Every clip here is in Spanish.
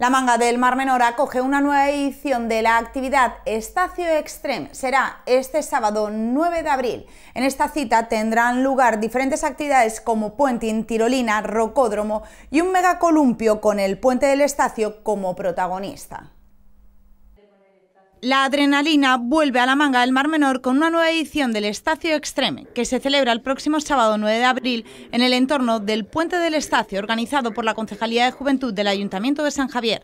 La manga del Mar Menor acoge una nueva edición de la actividad Estacio Extreme. Será este sábado 9 de abril. En esta cita tendrán lugar diferentes actividades como puenting, tirolina, rocódromo y un megacolumpio con el puente del Estacio como protagonista. La adrenalina vuelve a la manga del Mar Menor con una nueva edición del Estacio Extreme, que se celebra el próximo sábado 9 de abril en el entorno del Puente del Estacio, organizado por la Concejalía de Juventud del Ayuntamiento de San Javier.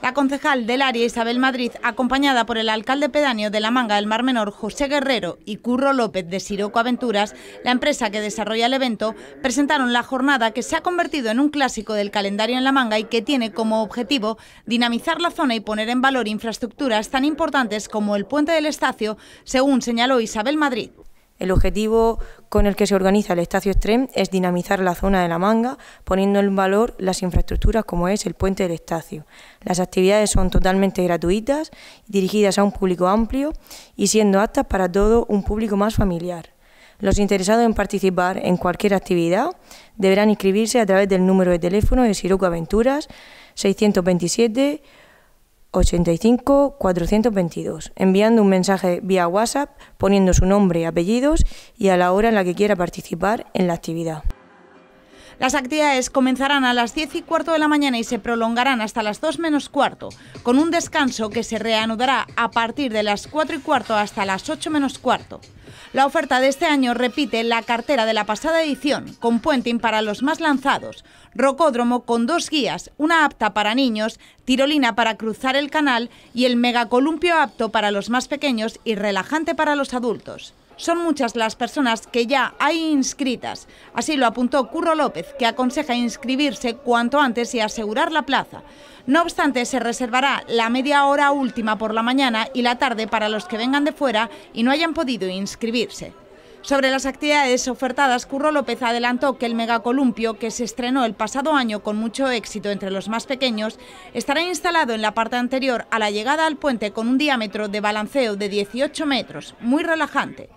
La concejal del área Isabel Madrid, acompañada por el alcalde pedáneo de la manga del Mar Menor, José Guerrero, y Curro López de Siroco Aventuras, la empresa que desarrolla el evento, presentaron la jornada que se ha convertido en un clásico del calendario en la manga y que tiene como objetivo dinamizar la zona y poner en valor infraestructuras tan importantes como el puente del Estacio, según señaló Isabel Madrid. El objetivo con el que se organiza el Estacio Extrem es dinamizar la zona de la manga, poniendo en valor las infraestructuras como es el puente del Estacio. Las actividades son totalmente gratuitas, dirigidas a un público amplio y siendo aptas para todo un público más familiar. Los interesados en participar en cualquier actividad deberán inscribirse a través del número de teléfono de Siroco Aventuras 627 85 422, enviando un mensaje vía WhatsApp poniendo su nombre y apellidos y a la hora en la que quiera participar en la actividad. Las actividades comenzarán a las 10 y cuarto de la mañana y se prolongarán hasta las 2 menos cuarto, con un descanso que se reanudará a partir de las 4 y cuarto hasta las 8 menos cuarto. La oferta de este año repite la cartera de la pasada edición, con puenting para los más lanzados, rocódromo con dos guías, una apta para niños, tirolina para cruzar el canal y el megacolumpio apto para los más pequeños y relajante para los adultos. Son muchas las personas que ya hay inscritas. Así lo apuntó Curro López, que aconseja inscribirse cuanto antes y asegurar la plaza. No obstante, se reservará la media hora última por la mañana y la tarde para los que vengan de fuera y no hayan podido inscribirse. Sobre las actividades ofertadas, Curro López adelantó que el megacolumpio, que se estrenó el pasado año con mucho éxito entre los más pequeños, estará instalado en la parte anterior a la llegada al puente con un diámetro de balanceo de 18 metros, muy relajante.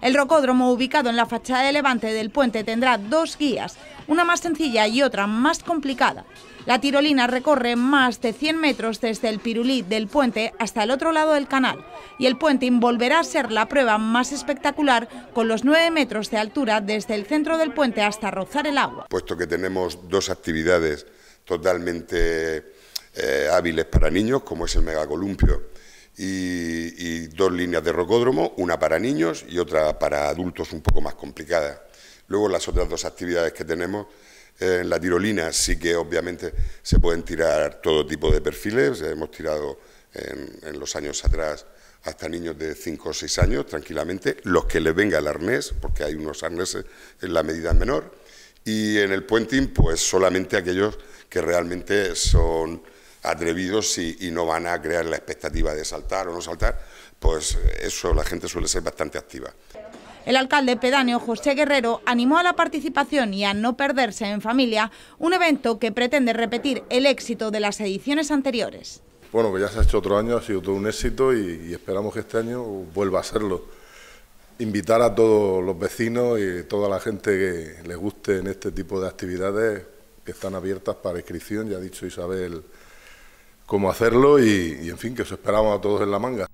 El rocódromo, ubicado en la fachada de levante del puente, tendrá dos guías, una más sencilla y otra más complicada. La tirolina recorre más de 100 metros desde el pirulí del puente hasta el otro lado del canal y el puente volverá a ser la prueba más espectacular con los 9 metros de altura desde el centro del puente hasta rozar el agua. Puesto que tenemos dos actividades totalmente eh, hábiles para niños, como es el megacolumpio y, dos líneas de rocódromo, una para niños y otra para adultos un poco más complicada. Luego las otras dos actividades que tenemos, en eh, la tirolina sí que obviamente se pueden tirar todo tipo de perfiles, hemos tirado en, los años atrás hasta niños de 5 o 6 años tranquilamente, los que les venga el arnés, porque hay unos arneses en la medida menor, y en el puenting pues solamente aquellos que realmente son atrevidos y, no van a crear la expectativa de saltar o no saltar, pues eh, eso la gente suele ser bastante activa. El alcalde pedáneo José Guerrero animó a la participación y a no perderse en familia, un evento que pretende repetir el éxito de las ediciones anteriores. Bueno, que pues ya se ha hecho otro año, ha sido todo un éxito y esperamos que este año vuelva a serlo. Invitar a todos los vecinos y toda la gente que les guste en este tipo de actividades que están abiertas para inscripción, ya ha dicho Isabel cómo hacerlo y, en fin, que os esperamos a todos en la manga.